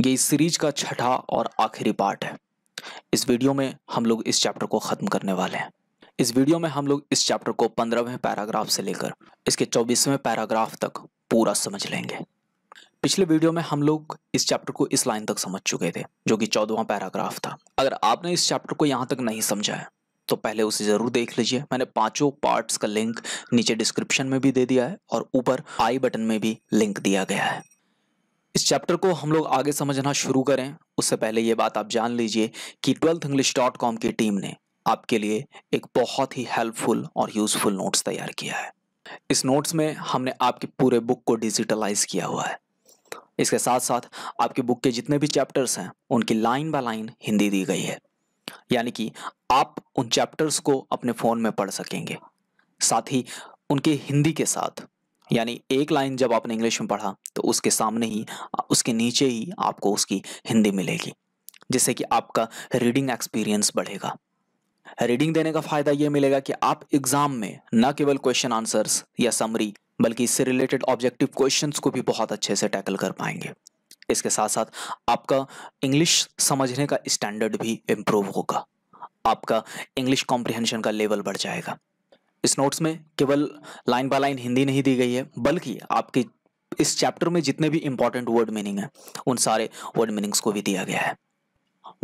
ये इस सीरीज का छठा और आखिरी पार्ट है इस वीडियो में हम लोग इस चैप्टर को ख़त्म करने वाले हैं इस वीडियो में हम लोग इस चैप्टर को पंद्रहवें पैराग्राफ से लेकर इसके चौबीसवें पैराग्राफ तक पूरा समझ लेंगे पिछले वीडियो में हम लोग इस चैप्टर को इस लाइन तक समझ चुके थे जो कि चौदवा पैराग्राफ था अगर आपने इस चैप्टर को यहाँ तक नहीं समझा है तो पहले उसे ज़रूर देख लीजिए मैंने पांचों पार्ट्स का लिंक नीचे डिस्क्रिप्शन में भी दे दिया है और ऊपर आई बटन में भी लिंक दिया गया है इस चैप्टर को हम लोग आगे समझना शुरू करें उससे पहले ये बात आप जान लीजिए कि ट्वेल्थ इंग्लिश डॉट कॉम की टीम ने आपके लिए एक बहुत ही हेल्पफुल और यूजफुल नोट्स तैयार किया है इस नोट्स में हमने आपकी पूरे बुक को डिजिटलाइज किया हुआ है इसके साथ साथ आपकी बुक के जितने भी चैप्टर्स हैं उनकी लाइन बाय लाइन हिंदी दी गई है यानी कि आप उन चैप्टर्स को अपने फ़ोन में पढ़ सकेंगे साथ ही उनके हिंदी के साथ यानी एक लाइन जब आपने इंग्लिश में पढ़ा तो उसके सामने ही उसके नीचे ही आपको उसकी हिंदी मिलेगी जिससे कि आपका रीडिंग एक्सपीरियंस बढ़ेगा रीडिंग देने का फायदा यह मिलेगा कि आप एग्जाम में न केवल क्वेश्चन आंसर्स या समरी बल्कि इससे रिलेटेड ऑब्जेक्टिव क्वेश्चंस को भी बहुत अच्छे से टैकल कर पाएंगे इसके साथ साथ आपका इंग्लिश समझने का स्टैंडर्ड भी इम्प्रूव होगा आपका इंग्लिश कॉम्प्रिहेंशन का लेवल बढ़ जाएगा इस नोट्स में केवल लाइन बाय लाइन हिंदी नहीं दी गई है बल्कि आपके इस चैप्टर में जितने भी इंपॉर्टेंट वर्ड मीनिंग हैं उन सारे वर्ड मीनिंग्स को भी दिया गया है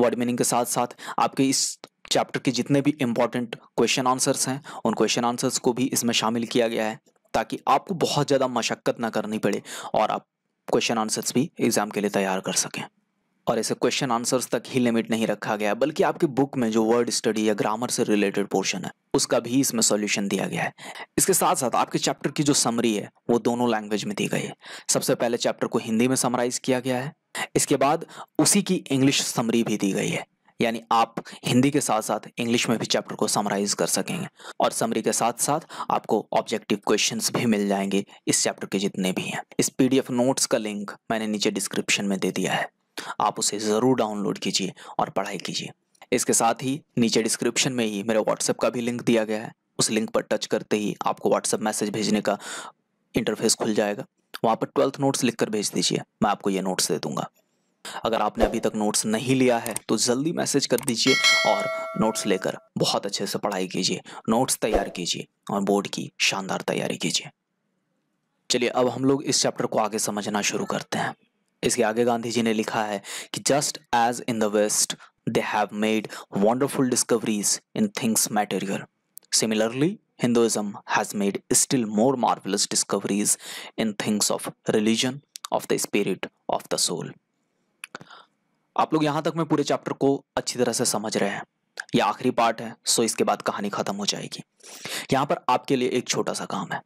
वर्ड मीनिंग के साथ साथ आपके इस चैप्टर के जितने भी इंपॉर्टेंट क्वेश्चन आंसर्स हैं उन क्वेश्चन आंसर्स को भी इसमें शामिल किया गया है ताकि आपको बहुत ज़्यादा मशक्क़त ना करनी पड़े और आप क्वेश्चन आंसर्स भी एग्ज़ाम के लिए तैयार कर सकें और ऐसे क्वेश्चन आंसर्स तक ही लिमिट नहीं रखा गया बल्कि आपके बुक में जो वर्ड स्टडी या ग्रामर से रिलेटेड पोर्शन है उसका भी इसमें सॉल्यूशन दिया गया है इसके साथ साथ आपके चैप्टर की जो समरी है वो दोनों लैंग्वेज में दी गई है सबसे पहले चैप्टर को हिंदी में समराइज किया गया है इसके बाद उसी की इंग्लिश समरी भी दी गई है यानी आप हिंदी के साथ साथ इंग्लिश में भी चैप्टर को समराइज कर सकेंगे और समरी के साथ साथ आपको ऑब्जेक्टिव क्वेश्चंस भी मिल जाएंगे इस चैप्टर के जितने भी हैं इस पीडीएफ नोट्स का लिंक मैंने नीचे डिस्क्रिप्शन में दे दिया है आप उसे ज़रूर डाउनलोड कीजिए और पढ़ाई कीजिए इसके साथ ही नीचे डिस्क्रिप्शन में ही मेरे व्हाट्सएप का भी लिंक दिया गया है उस लिंक पर टच करते ही आपको व्हाट्सएप मैसेज भेजने का इंटरफेस खुल जाएगा वहाँ पर ट्वेल्थ नोट्स लिखकर भेज दीजिए मैं आपको ये नोट्स दे दूंगा अगर आपने अभी तक नोट्स नहीं लिया है तो जल्दी मैसेज कर दीजिए और नोट्स लेकर बहुत अच्छे से पढ़ाई कीजिए नोट्स तैयार कीजिए और बोर्ड की शानदार तैयारी कीजिए चलिए अब हम लोग इस चैप्टर को आगे समझना शुरू करते हैं इसके आगे गांधी जी ने लिखा है कि just as in the west they have made wonderful discoveries in things material similarly Hinduism has made still more marvellous discoveries in things of religion of the spirit of the soul आप लोग यहां तक मैं पूरे chapter को अच्छी तरह से समझ रहे हैं यह आखिरी पार्ट है सो इसके बाद कहानी खत्म हो जाएगी यहां पर आपके लिए एक छोटा सा काम है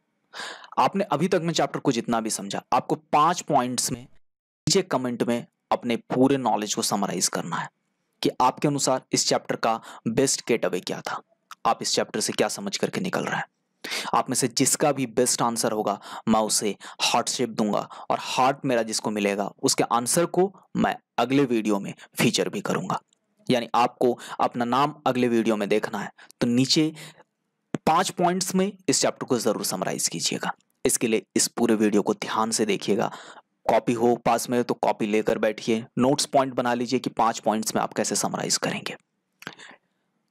आपने अभी तक में चैप्टर को जितना भी समझा आपको पांच पॉइंट्स में नीचे कमेंट में अपने पूरे नॉलेज को समराइज करना है कि आपके अनुसार इस चैप्टर का बेस्ट गेट अवे क्या था आप इस चैप्टर से क्या समझ करके निकल रहे हैं आप में से जिसका भी बेस्ट आंसर होगा मैं उसे हार्ट शेप दूंगा और हार्ट मेरा जिसको मिलेगा उसके आंसर को मैं अगले वीडियो में फीचर भी करूंगा यानी आपको अपना नाम अगले वीडियो में देखना है तो नीचे पांच पॉइंट्स में इस चैप्टर को जरूर समराइज कीजिएगा इसके लिए इस पूरे वीडियो को ध्यान से देखिएगा कॉपी हो पास में तो कॉपी लेकर बैठिए नोट्स पॉइंट बना लीजिए कि पांच पॉइंट्स में आप कैसे समराइज करेंगे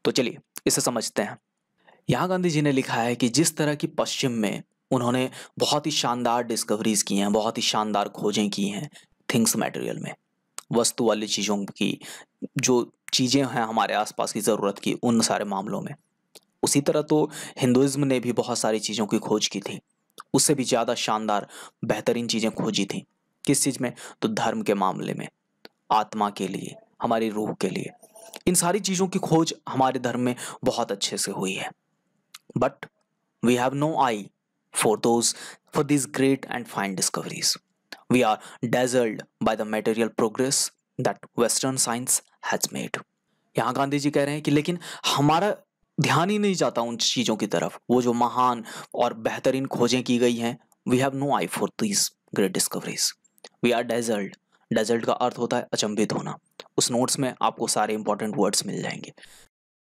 तो चलिए इसे समझते हैं यहाँ गांधी जी ने लिखा है कि जिस तरह की पश्चिम में उन्होंने बहुत ही शानदार डिस्कवरीज की हैं बहुत ही शानदार खोजें की हैं थिंग्स मटेरियल में वस्तु वाली चीज़ों की जो चीज़ें हैं हमारे आसपास की ज़रूरत की उन सारे मामलों में उसी तरह तो हिंदुज्म ने भी बहुत सारी चीज़ों की खोज की थी उससे भी ज़्यादा शानदार बेहतरीन चीज़ें खोजी थी किस चीज़ में तो धर्म के मामले में आत्मा के लिए हमारी रूह के लिए इन सारी चीज़ों की खोज हमारे धर्म में बहुत अच्छे से हुई है but we have no eye for those for this great and fine discoveries we are dazzled by the material progress that western science has made यहाँ गांधी जी कह रहे हैं कि लेकिन हमारा ध्यान ही नहीं जाता उन चीज़ों की तरफ वो जो महान और बेहतरीन खोजें की गई हैं we have no eye for these great discoveries we are dazzled dazzled का अर्थ होता है अचंभित होना उस नोट्स में आपको सारे इंपॉर्टेंट वर्ड्स मिल जाएंगे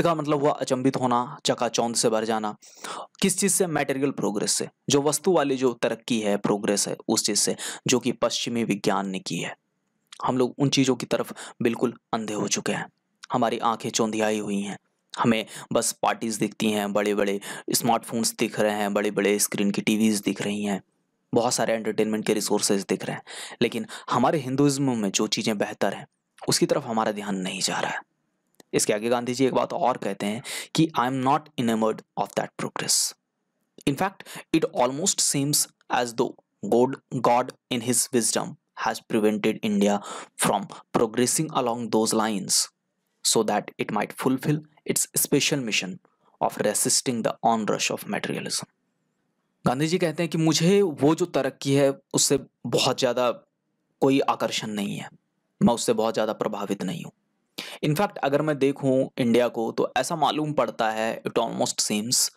का मतलब हुआ अचंभित होना चकाचौंध से भर जाना किस चीज़ से मेटेरियल प्रोग्रेस से जो वस्तु वाली जो तरक्की है प्रोग्रेस है उस चीज़ से जो कि पश्चिमी विज्ञान ने की है हम लोग उन चीज़ों की तरफ बिल्कुल अंधे हो चुके हैं हमारी आंखें चौंधियाई हुई हैं हमें बस पार्टीज़ दिखती हैं बड़े बड़े स्मार्टफोन्स दिख रहे हैं बड़े बड़े स्क्रीन की टीवीज़ दिख रही हैं बहुत सारे एंटरटेनमेंट के रिसोर्सेज दिख रहे हैं लेकिन हमारे हिंदुज़्म में जो चीज़ें बेहतर हैं उसकी तरफ हमारा ध्यान नहीं जा रहा है इसके आगे गांधी जी एक बात और कहते हैं कि I am not enamoured of that progress in fact it almost seems as though God God in his wisdom has prevented India from progressing along those lines so that it might fulfil its special mission of resisting the onrush of materialism Gandhi ji कहते हैं कि मुझे वो जो तरक्की है उससे बहुत ज़्यादा कोई आकर्षण नहीं है मैं उससे बहुत ज़्यादा प्रभावित नहीं हूँ इनफैक्ट अगर मैं देखूं इंडिया को तो ऐसा मालूम पड़ता है इट ऑलमोस्ट सेम्स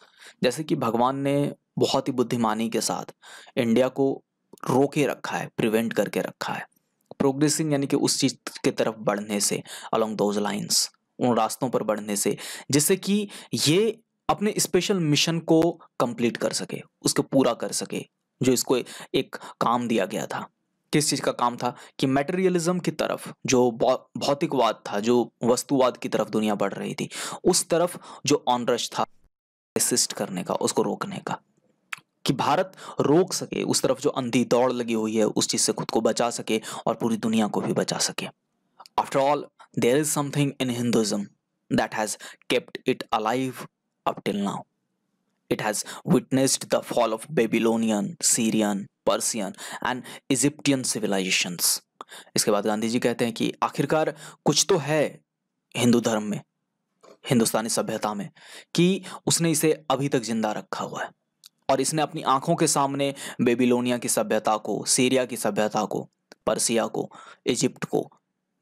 जैसे कि भगवान ने बहुत ही बुद्धिमानी के साथ इंडिया को रोके रखा है प्रिवेंट करके रखा है प्रोग्रेसिंग यानी कि उस चीज़ के तरफ बढ़ने से अलोंग दोज लाइन्स उन रास्तों पर बढ़ने से जिससे कि ये अपने स्पेशल मिशन को कंप्लीट कर सके उसको पूरा कर सके जो इसको एक काम दिया गया था किस चीज़ का काम था कि मेटेरियलिज्म की तरफ जो भौतिकवाद था जो वस्तुवाद की तरफ दुनिया बढ़ रही थी उस तरफ जो ऑनरश था असिस्ट करने का उसको रोकने का कि भारत रोक सके उस तरफ जो अंधी दौड़ लगी हुई है उस चीज़ से खुद को बचा सके और पूरी दुनिया को भी बचा सके after all there is something in Hinduism that has kept it alive up till now. It has witnessed the fall of Babylonian, Syrian, Persian and Egyptian civilizations. इसके बाद गांधी जी कहते हैं कि आखिरकार कुछ तो है हिंदू धर्म में हिंदुस्तानी सभ्यता में कि उसने इसे अभी तक जिंदा रखा हुआ है और इसने अपनी आंखों के सामने बेबीलोनिया की सभ्यता को सीरिया की सभ्यता को परसिया को इजिप्ट को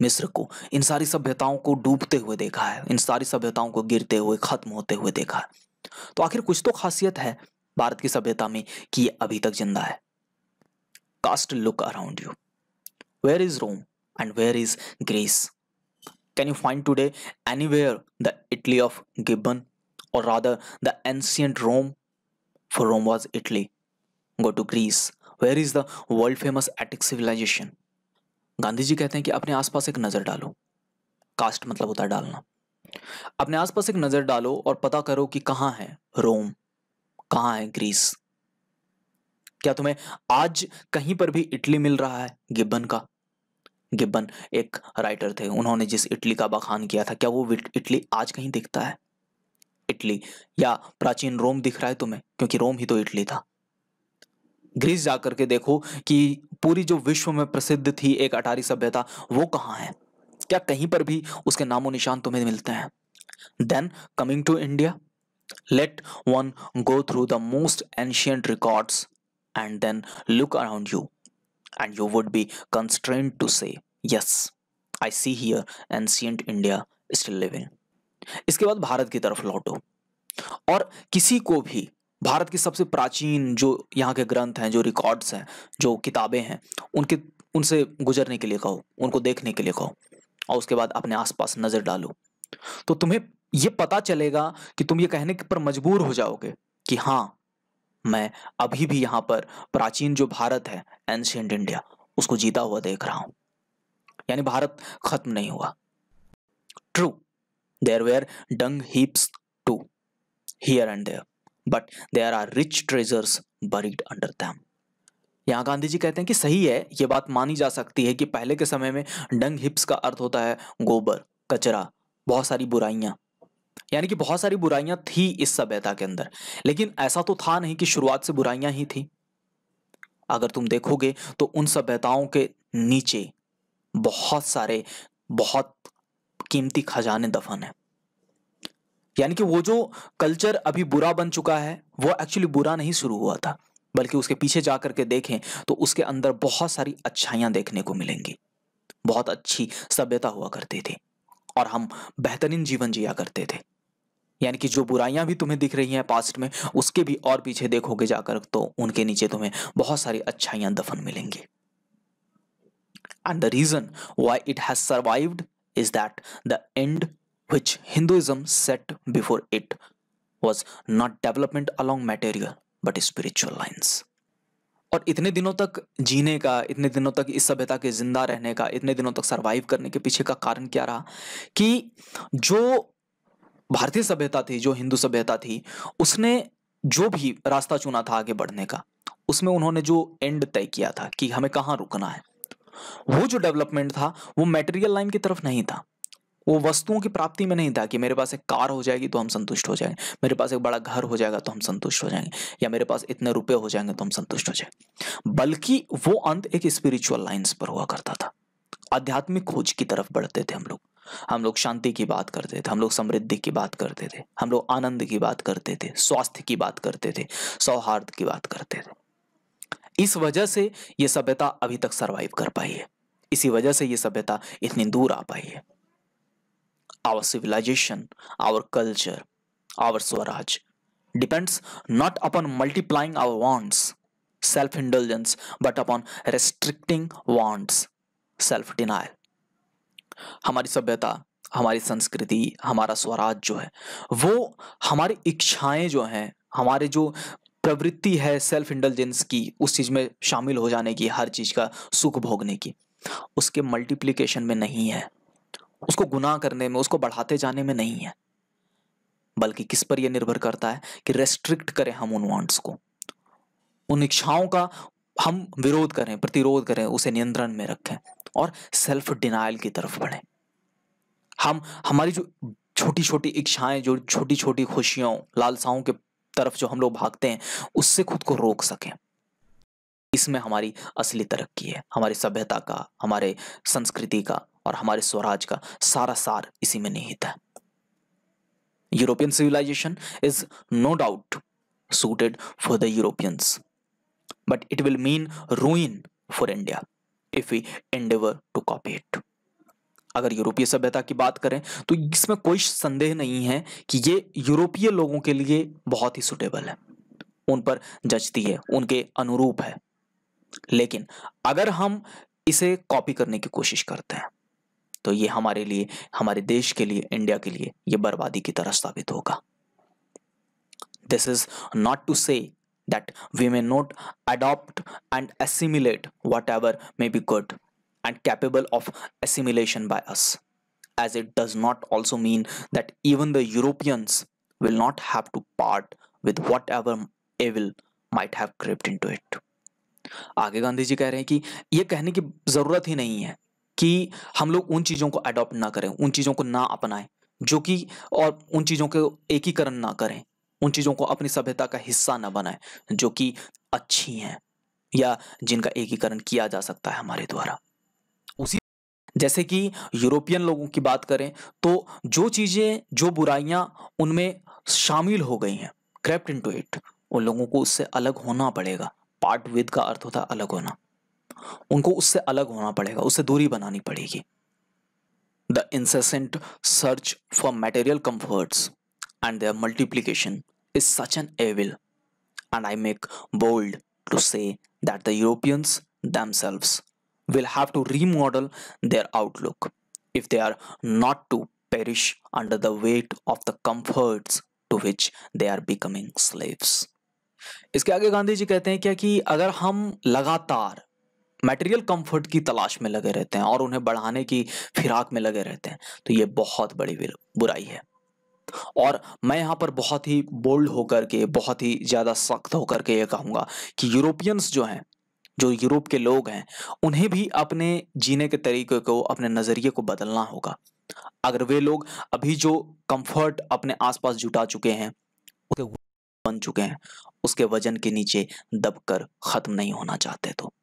मिस्र को इन सारी सभ्यताओं को डूबते हुए देखा है इन सारी सभ्यताओं को गिरते हुए खत्म होते हुए देखा है तो आखिर कुछ तो खासियत है भारत की सभ्यता में कि ये अभी तक जिंदा है cast look around you where is Rome and where is Greece can you find today anywhere the Italy of Gibbon or rather the ancient Rome for Rome was Italy go to Greece where is the world famous Attic civilisation Gandhi ji कहते हैं कि अपने आसपास एक नज़र डालो cast मतलब होता है डालना अपने आसपास एक नज़र डालो और पता करो कि कहां है रोम कहां है ग्रीस क्या तुम्हें आज कहीं पर भी इटली मिल रहा है गिब्बन का गिब्बन एक राइटर थे उन्होंने जिस इटली का बखान किया था क्या वो इटली आज कहीं दिखता है इटली या प्राचीन रोम दिख रहा है तुम्हें क्योंकि रोम ही तो इटली था ग्रीस जाकर के देखो कि पूरी जो विश्व में प्रसिद्ध थी एक अटारी सभ्यता वो कहाँ है क्या कहीं पर भी उसके नामो निशान तुम्हें मिलते हैं then coming to India let one go through the most ancient records and then look around you and you would be constrained to say yes I see here ancient India still living इसके बाद भारत की तरफ लौटो और किसी को भी भारत की सबसे प्राचीन जो यहाँ के ग्रंथ हैं जो रिकॉर्ड्स हैं जो किताबें हैं उनके उनसे गुजरने के लिए कहो उनको देखने के लिए कहो और उसके बाद अपने आसपास नज़र डालो तो तुम्हें ये पता चलेगा कि तुम ये कहने पर मजबूर हो जाओगे कि हाँ मैं अभी भी यहाँ पर प्राचीन जो भारत है एंशियंट इंडिया उसको जीता हुआ देख रहा हूं यानी भारत खत्म नहीं हुआ true there are dung heaps too here and there but there are rich treasures buried under them यहाँ गांधी जी कहते हैं कि सही है ये बात मानी जा सकती है कि पहले के समय में डंग हिप्स का अर्थ होता है गोबर कचरा बहुत सारी बुराइयाँ यानी कि बहुत सारी बुराइयाँ थी इस सभ्यता के अंदर लेकिन ऐसा तो था नहीं कि शुरुआत से बुराइयाँ ही थी अगर तुम देखोगे तो उन सभ्यताओं के नीचे बहुत सारे बहुत कीमती खजाने दफन हैं यानी कि वो जो कल्चर अभी बुरा बन चुका है वो एक्चुअली बुरा नहीं शुरू हुआ था बल्कि उसके पीछे जा करके देखें तो उसके अंदर बहुत सारी अच्छाइयां देखने को मिलेंगी बहुत अच्छी सभ्यता हुआ करती थी और हम बेहतरीन जीवन जिया करते थे यानी कि जो बुराइयां भी तुम्हें दिख रही हैं पास्ट में उसके भी और पीछे देखोगे जाकर तो उनके नीचे तुम्हें बहुत सारी अच्छाइयां दफन मिलेंगी and the reason why it has survived is that the end which Hinduism set before it was not development along material but spiritual lines. और इतने दिनों तक जीने का इतने दिनों तक इस सभ्यता के जिंदा रहने का इतने दिनों तक सरवाइव करने के पीछे का कारण क्या रहा कि जो भारतीय सभ्यता थी जो हिंदू सभ्यता थी उसने जो भी रास्ता चुना था आगे बढ़ने का उसमें उन्होंने जो एंड तय किया था कि हमें कहाँ रुकना है वो जो डेवलपमेंट था वो मेटेरियल लाइन की तरफ नहीं था वो वस्तुओं की प्राप्ति में नहीं था कि मेरे पास एक कार हो जाएगी तो हम संतुष्ट हो जाएंगे मेरे पास एक बड़ा घर हो जाएगा तो हम संतुष्ट हो जाएंगे या मेरे पास इतने रुपये हो जाएंगे तो हम संतुष्ट हो जाएंगे बल्कि वो अंत एक स्पिरिचुअल लाइंस पर हुआ करता था आध्यात्मिक खोज की तरफ बढ़ते थे हम लोग हम लोग शांति की बात करते थे हम लोग समृद्धि की बात करते थे हम लोग आनंद की बात करते थे स्वास्थ्य की बात करते थे सौहार्द की बात करते थे इस वजह से ये सभ्यता अभी तक सर्वाइव कर पाई है इसी वजह से ये सभ्यता इतनी दूर आ पाई है our civilization, our culture, our Swaraj depends not upon multiplying our wants, self indulgence, but upon restricting wants, self denial. हमारी सभ्यता हमारी संस्कृति हमारा स्वराज जो है वो हमारी इच्छाएं जो हैं हमारे जो प्रवृत्ति है सेल्फ इंटेलिजेंस की उस चीज़ में शामिल हो जाने की हर चीज़ का सुख भोगने की उसके मल्टीप्लिकेशन में नहीं है उसको गुनाह करने में उसको बढ़ाते जाने में नहीं है बल्कि किस पर यह निर्भर करता है कि रेस्ट्रिक्ट करें हम उन वांट्स को उन इच्छाओं का हम विरोध करें प्रतिरोध करें उसे नियंत्रण में रखें और सेल्फ डिनाइल की तरफ बढ़ें हम हमारी जो छोटी छोटी इच्छाएं जो छोटी छोटी खुशियों लालसाओं के तरफ जो हम लोग भागते हैं उससे खुद को रोक सकें इसमें हमारी असली तरक्की है हमारी सभ्यता का हमारे संस्कृति का और हमारे स्वराज का सारा सार इसी में निहित है European civilisation is no doubt suited for the Europeans but it will mean ruin for India if we endeavour to copy it अगर यूरोपीय सभ्यता की बात करें तो इसमें कोई संदेह नहीं है कि ये यूरोपीय लोगों के लिए बहुत ही सुटेबल है उन पर जचती है उनके अनुरूप है लेकिन अगर हम इसे कॉपी करने की कोशिश करते हैं तो ये हमारे लिए हमारे देश के लिए इंडिया के लिए ये बर्बादी की तरह साबित होगा this is not to say that we may not adopt and assimilate whatever may be good and capable of assimilation by us as it does not also mean that even the Europeans will not have to part with whatever a might have crept into it आगे गांधी जी कह रहे हैं कि यह कहने की जरूरत ही नहीं है कि हम लोग उन चीज़ों को अडॉप्ट ना करें उन चीज़ों को ना अपनाएं जो कि और उन चीज़ों के एकीकरण ना करें उन चीज़ों को अपनी सभ्यता का हिस्सा ना बनाएं जो कि अच्छी हैं या जिनका एकीकरण किया जा सकता है हमारे द्वारा उसी जैसे कि यूरोपियन लोगों की बात करें तो जो चीज़ें जो बुराइयाँ उनमें शामिल हो गई हैं क्रैप्ट इन टू इट उन लोगों को उससे अलग होना पड़ेगा पार्ट विद का अर्थ होता है अलग होना उनको उससे अलग होना पड़ेगा उससे दूरी बनानी पड़ेगी the incessant search for material comforts and their multiplication is such an evil and I make bold to say that the Europeans themselves will have to remodel their outlook if they are not to perish under the weight of the comforts to which they are becoming slaves इसके आगे गांधी जी कहते हैं क्या कि अगर हम लगातार material comfort की तलाश में लगे रहते हैं और उन्हें बढ़ाने की फिराक में लगे रहते हैं तो ये बहुत बड़ी बुराई है और मैं यहाँ पर बहुत ही बोल्ड होकर के बहुत ही ज़्यादा सख्त होकर के ये कहूंगा कि यूरोपियंस जो हैं जो यूरोप के लोग हैं उन्हें भी अपने जीने के तरीके को अपने नज़रिए को बदलना होगा अगर वे लोग अभी जो कंफर्ट अपने आसपास जुटा चुके हैं बन चुके हैं उसके वजन के नीचे दबकर ख़त्म नहीं होना चाहते तो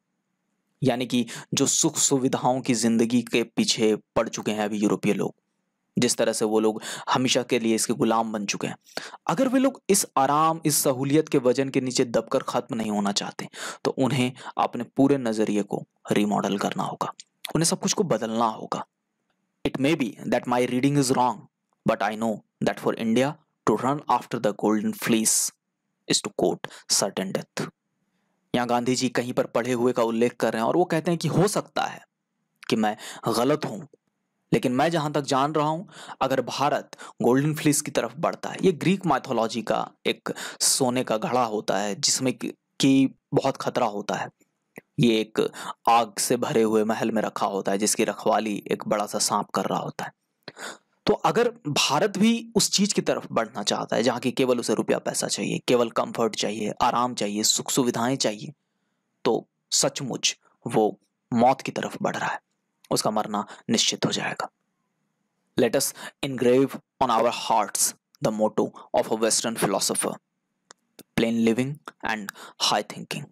यानी कि जो सुख सुविधाओं की ज़िंदगी के पीछे पड़ चुके हैं अभी यूरोपीय लोग जिस तरह से वो लोग हमेशा के लिए इसके गुलाम बन चुके हैं अगर वे लोग इस आराम इस सहूलियत के वजन के नीचे दबकर ख़त्म नहीं होना चाहते तो उन्हें अपने पूरे नज़रिए को रिमॉडल करना होगा उन्हें सब कुछ को बदलना होगा it may be that my reading is wrong but I know that for India to run after the golden fleece is to court certain death यहाँ गांधी जी कहीं पर पढ़े हुए का उल्लेख कर रहे हैं और वो कहते हैं कि हो सकता है कि मैं गलत हूं लेकिन मैं जहां तक जान रहा हूं अगर भारत गोल्डन फ्लिस की तरफ बढ़ता है ये ग्रीक माइथोलॉजी का एक सोने का घड़ा होता है जिसमें कि बहुत खतरा होता है ये एक आग से भरे हुए महल में रखा होता है जिसकी रखवाली एक बड़ा सा सांप कर रहा होता है तो अगर भारत भी उस चीज की तरफ बढ़ना चाहता है जहां की केवल उसे रुपया पैसा चाहिए केवल कंफर्ट चाहिए आराम चाहिए सुख सुविधाएं चाहिए तो सचमुच वो मौत की तरफ बढ़ रहा है उसका मरना निश्चित हो जाएगा let us engrave on our hearts the motto of a western philosopher plain living and high thinking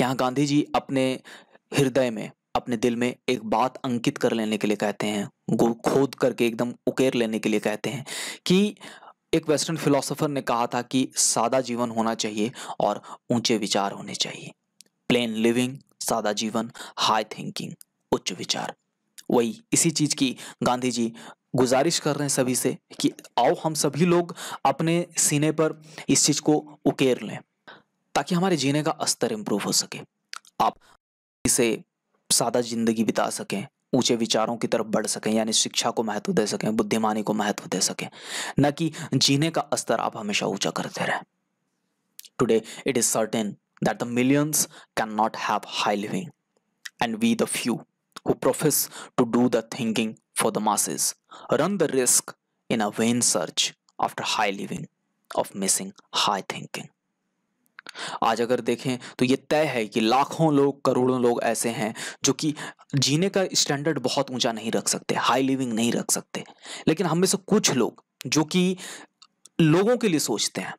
यहां गांधी जी अपने हृदय में अपने दिल में एक बात अंकित कर लेने के लिए कहते हैं खोद करके एकदम उकेर लेने के लिए कहते हैं कि एक वेस्टर्न फिलोसोफर ने कहा था कि सादा जीवन होना चाहिए और ऊंचे विचार होने चाहिए प्लेन लिविंग सादा जीवन हाई थिंकिंग उच्च विचार वही इसी चीज़ की गांधी जी गुजारिश कर रहे हैं सभी से कि आओ हम सभी लोग अपने सीने पर इस चीज़ को उकेर लें ताकि हमारे जीने का स्तर इम्प्रूव हो सके आप इसे सादा जिंदगी बिता सकें ऊंचे विचारों की तरफ बढ़ सकें यानी शिक्षा को महत्व दे सकें बुद्धिमानी को महत्व दे सकें न कि जीने का स्तर आप हमेशा ऊंचा करते रहें today it is certain that the millions cannot have high living and we the few who profess to do the thinking for the masses run the risk in a vain search after high living of missing high thinking आज अगर देखें तो ये तय है कि लाखों लोग करोड़ों लोग ऐसे हैं जो कि जीने का स्टैंडर्ड बहुत ऊंचा नहीं रख सकते हाई लिविंग नहीं रख सकते लेकिन हम में से कुछ लोग जो कि लोगों के लिए सोचते हैं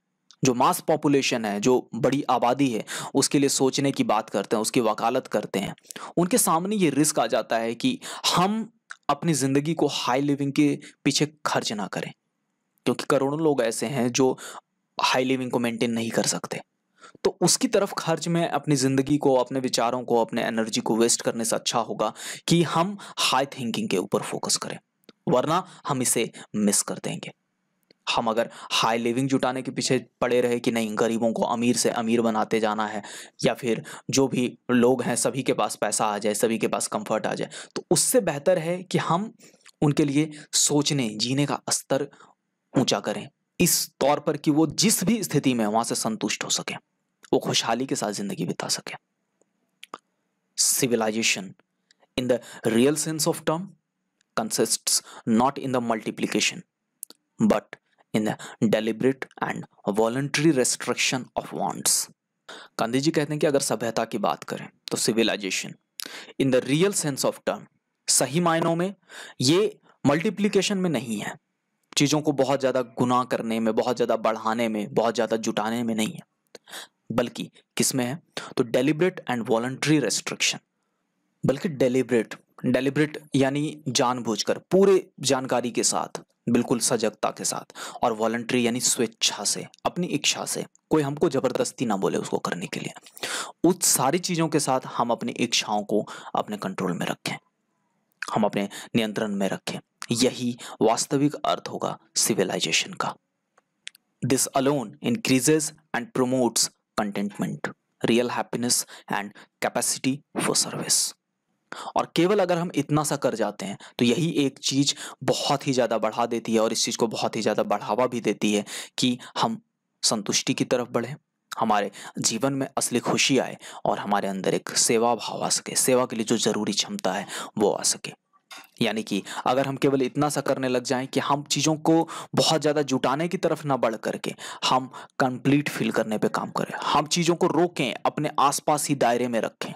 जो मास पॉपुलेशन है जो बड़ी आबादी है उसके लिए सोचने की बात करते हैं उसकी वकालत करते हैं उनके सामने ये रिस्क आ जाता है कि हम अपनी ज़िंदगी को हाई लिविंग के पीछे खर्च ना करें क्योंकि करोड़ों लोग ऐसे हैं जो हाई लिविंग को मेंटेन नहीं कर सकते तो उसकी तरफ खर्च में अपनी ज़िंदगी को अपने विचारों को अपने एनर्जी को वेस्ट करने से अच्छा होगा कि हम हाई थिंकिंग के ऊपर फोकस करें वरना हम इसे मिस कर देंगे हम अगर हाई लिविंग जुटाने के पीछे पड़े रहे कि नहीं गरीबों को अमीर से अमीर बनाते जाना है या फिर जो भी लोग हैं सभी के पास पैसा आ जाए सभी के पास कंफर्ट आ जाए तो उससे बेहतर है कि हम उनके लिए सोचने जीने का स्तर ऊंचा करें इस तौर पर कि वो जिस भी स्थिति में वहाँ से संतुष्ट हो सकें वो खुशहाली के साथ ज़िंदगी बिता सके civilisation in the real sense of term consist not in the multiplication but in the deliberate and voluntary restriction of wants Gandhi ji कहते हैं कि अगर सभ्यता की बात करें तो civilisation in the real sense of term सही मायनों में ये मल्टीप्लीकेशन में नहीं है चीज़ों को बहुत ज़्यादा गुना करने में बहुत ज़्यादा बढ़ाने में बहुत ज़्यादा जुटाने में नहीं है बल्कि किसमें है तो डेलिब्रेट एंड वॉलंट्री रेस्ट्रिक्शन बल्कि डेलिब्रेट डेलिब्रेट यानी जानबूझकर पूरे जानकारी के साथ बिल्कुल सजगता के साथ और वॉलंट्री यानी स्वेच्छा से अपनी इच्छा से कोई हमको ज़बरदस्ती ना बोले उसको करने के लिए उस सारी चीज़ों के साथ हम अपनी इच्छाओं को अपने कंट्रोल में रखें हम अपने नियंत्रण में रखें यही वास्तविक अर्थ होगा सिविलाइजेशन का this alone increases and promotes contentment real happiness and capacity for service और केवल अगर हम इतना सा कर जाते हैं तो यही एक चीज़ बहुत ही ज़्यादा बढ़ा देती है और इस चीज़ को बहुत ही ज़्यादा बढ़ावा भी देती है कि हम संतुष्टि की तरफ बढ़ें हमारे जीवन में असली खुशी आए और हमारे अंदर एक सेवा भाव आ सके सेवा के लिए जो ज़रूरी क्षमता है वो आ सके यानी कि अगर हम केवल इतना सा करने लग जाएं कि हम चीज़ों को बहुत ज़्यादा जुटाने की तरफ ना बढ़ करके हम कंप्लीट फील करने पे काम करें हम चीज़ों को रोकें अपने आसपास ही दायरे में रखें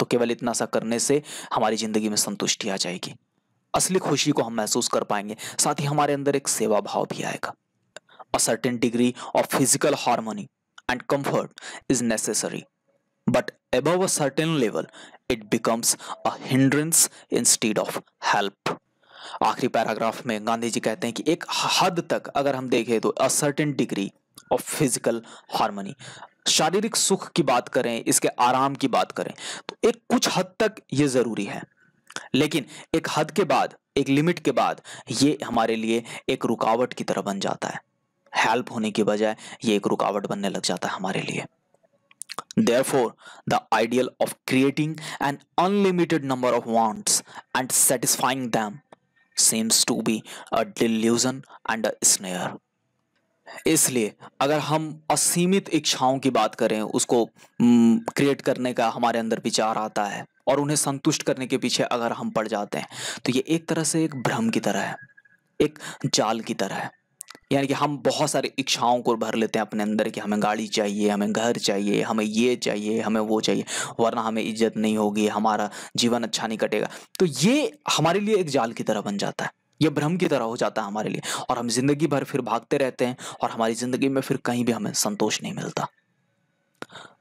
तो केवल इतना सा करने से हमारी ज़िंदगी में संतुष्टि आ जाएगी असली खुशी को हम महसूस कर पाएंगे साथ ही हमारे अंदर एक सेवा भाव भी आएगा a certain degree of physical harmony and comfort is necessary but above a certain level it becomes a hindrance instead of help आखिरी पैराग्राफ में गांधी जी कहते हैं कि एक हद तक अगर हम देखें तो a certain degree of physical harmony शारीरिक सुख की बात करें इसके आराम की बात करें तो एक कुछ हद तक ये ज़रूरी है लेकिन एक हद के बाद एक लिमिट के बाद ये हमारे लिए एक रुकावट की तरह बन जाता है हेल्प होने की बजाय ये एक रुकावट बनने लग जाता है हमारे लिए Therefore, the ideal of creating an unlimited number of wants and satisfying them seems to be a delusion and a snare. इसलिए अगर हम असीमित इच्छाओं की बात करें उसको क्रिएट हम्म, करने का हमारे अंदर विचार आता है और उन्हें संतुष्ट करने के पीछे अगर हम पड़ जाते हैं तो ये एक तरह से एक भ्रम की तरह है एक जाल की तरह है यानी कि हम बहुत सारी इच्छाओं को भर लेते हैं अपने अंदर कि हमें गाड़ी चाहिए हमें घर चाहिए हमें ये चाहिए हमें वो चाहिए वरना हमें इज्जत नहीं होगी हमारा जीवन अच्छा नहीं कटेगा तो ये हमारे लिए एक जाल की तरह बन जाता है ये भ्रम की तरह हो जाता है हमारे लिए और हम जिंदगी भर फिर भागते रहते हैं और हमारी जिंदगी में फिर कहीं भी हमें संतोष नहीं मिलता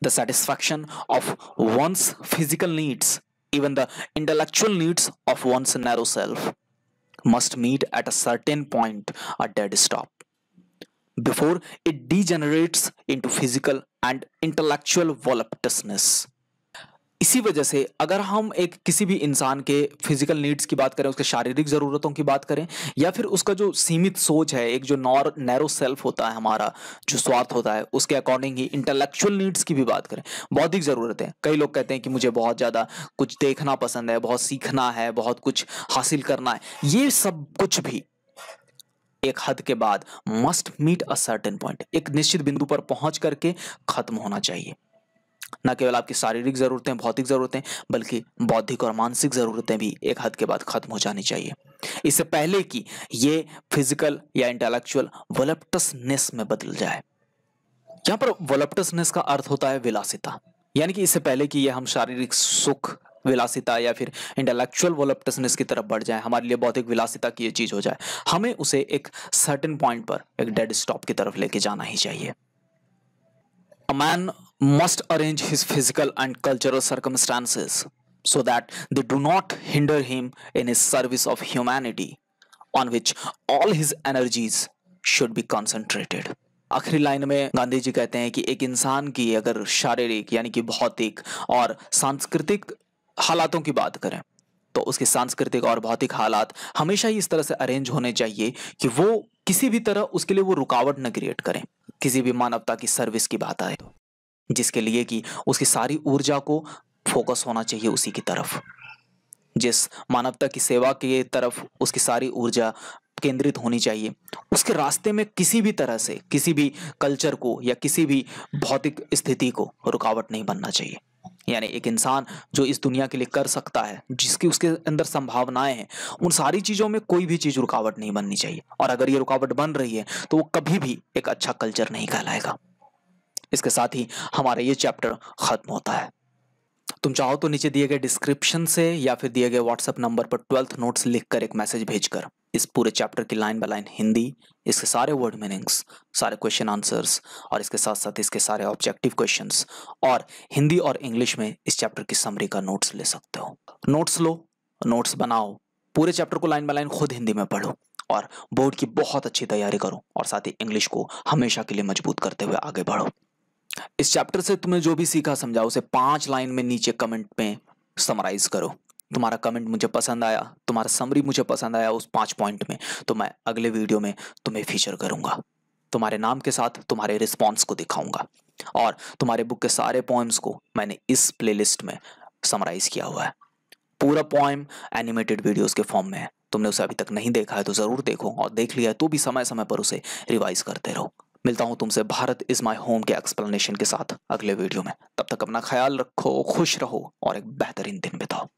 the satisfaction of one's physical needs even the intellectual needs of one's narrow self must meet at a certain point, a dead stop, before it degenerates into physical and intellectual voluptuousness. इसी वजह से अगर हम एक किसी भी इंसान के फिजिकल नीड्स की बात करें उसके शारीरिक ज़रूरतों की बात करें या फिर उसका जो सीमित सोच है एक जो नॉर नैरो सेल्फ होता है हमारा जो स्वार्थ होता है उसके अकॉर्डिंग ही इंटेलेक्चुअल नीड्स की भी बात करें बौद्धिक ज़रूरतें कई लोग कहते हैं कि मुझे बहुत ज़्यादा कुछ देखना पसंद है बहुत सीखना है बहुत कुछ हासिल करना है ये सब कुछ भी एक हद के बाद must meet a certain point एक निश्चित बिंदु पर पहुंच करके खत्म होना चाहिए न केवल आपकी शारीरिक ज़रूरतें भौतिक ज़रूरतें बल्कि बौद्धिक और मानसिक ज़रूरतें भी एक हद के बाद खत्म हो जानी चाहिए इससे पहले कि ये फिजिकल या इंटेलेक्चुअल वोलप्टसनेस में बदल जाए यहाँ पर वोलप्टसनेस का अर्थ होता है विलासिता यानी कि इससे पहले कि यह हम शारीरिक सुख विलासिता या फिर इंटेलेक्चुअल वोलप्टसनेस की तरफ बढ़ जाए हमारे लिए बौद्धिक विलासिता की ये चीज़ हो जाए हमें उसे एक सर्टन पॉइंट पर एक डेड स्टॉप की तरफ लेके जाना ही चाहिए A man must arrange his physical and cultural circumstances so that they do not hinder him in his service of humanity, on which all his energies should be concentrated. आखिरी line में गांधी जी कहते हैं कि एक इंसान की अगर शारीरिक यानी कि भौतिक और सांस्कृतिक हालातों की बात करें तो उसके सांस्कृतिक और भौतिक हालात हमेशा ही इस तरह से अरेंज होने चाहिए कि वो किसी भी तरह उसके लिए वो रुकावट न क्रिएट करें किसी भी मानवता की सर्विस की बात आए तो जिसके लिए कि उसकी सारी ऊर्जा को फोकस होना चाहिए उसी की तरफ जिस मानवता की सेवा की तरफ उसकी सारी ऊर्जा केंद्रित होनी चाहिए उसके रास्ते में किसी भी तरह से किसी भी कल्चर को या किसी भी भौतिक स्थिति को रुकावट नहीं बनना चाहिए यानी एक इंसान जो इस दुनिया के लिए कर सकता है जिसकी उसके अंदर संभावनाएं हैं उन सारी चीज़ों में कोई भी चीज़ रुकावट नहीं बननी चाहिए और अगर ये रुकावट बन रही है तो वो कभी भी एक अच्छा कल्चर नहीं कहलाएगा इसके साथ ही हमारा ये चैप्टर ख़त्म होता है तुम चाहो तो नीचे दिए गए डिस्क्रिप्शन से या फिर दिए गए व्हाट्सएप नंबर पर ट्वेल्थ नोट्स लिखकर एक मैसेज भेजकर इस पूरे चैप्टर की लाइन बाय लाइन हिंदी इसके सारे वर्ड मीनिंग्स सारे क्वेश्चन आंसर्स और इसके साथ साथ इसके सारे ऑब्जेक्टिव क्वेश्चंस और हिंदी और इंग्लिश में इस चैप्टर की समरी का नोट्स ले सकते हो नोट्स लो नोट्स बनाओ पूरे चैप्टर को लाइन बाय लाइन खुद हिंदी में पढ़ो और बोर्ड की बहुत अच्छी तैयारी करो और साथ ही इंग्लिश को हमेशा के लिए मजबूत करते हुए आगे बढ़ो इस चैप्टर से तुमने जो भी सीखा समझा उसे पांच लाइन में नीचे कमेंट में समराइज करो तुम्हारा कमेंट मुझे पसंद आया तुम्हारा समरी मुझे पसंद आया उस पांच पॉइंट में तो मैं अगले वीडियो में तुम्हें फीचर करूंगा तुम्हारे नाम के साथ तुम्हारे रिस्पॉन्स को दिखाऊंगा और तुम्हारे बुक के सारे पॉइंट्स को मैंने इस प्ले में समराइज किया हुआ है पूरा पॉइम एनिमेटेड वीडियोज के फॉर्म में है तुमने उसे अभी तक नहीं देखा है तो ज़रूर देखो और देख लिया है तो भी समय समय पर उसे रिवाइज करते रहो मिलता हूं तुमसे भारत इज माई होम के एक्सप्लेनेशन के साथ अगले वीडियो में तब तक अपना ख्याल रखो खुश रहो और एक बेहतरीन दिन बिताओ